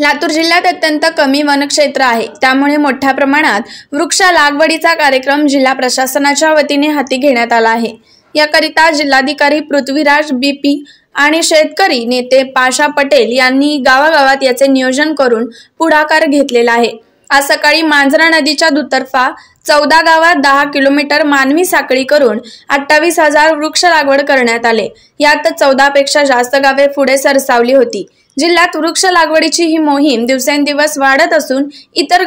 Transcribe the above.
लातूर जिल्ह्यात अत्यंत कमी वनक्षेत्र आहे त्यामुळे मोठ्या प्रमाणात वृक्ष लागवडीचा कार्यक्रम जिल्हा प्रशासनाच्या वतीने हाती घेण्यात आला आहे याकरिता जिल्हाधिकारी पृथ्वीराज बी आणि शेतकरी नेते पाशा पटेल यांनी गावागावात याचे नियोजन करून पुढाकार घेतलेला आहे आज सकाळी मांजरा नदीच्या दुतर्फा चौदा गावात दहा किलोमीटर मानवी साखळी करून अठ्ठावीस हजार वृक्ष लागवड करण्यात आले यात चौदापेक्षा पेक्षा जास्त गावे पुढे सरसावली होती जिल्ह्यात वृक्ष लागवडीची ही मोहीम दिवसेंदिवस वाढत असून इतर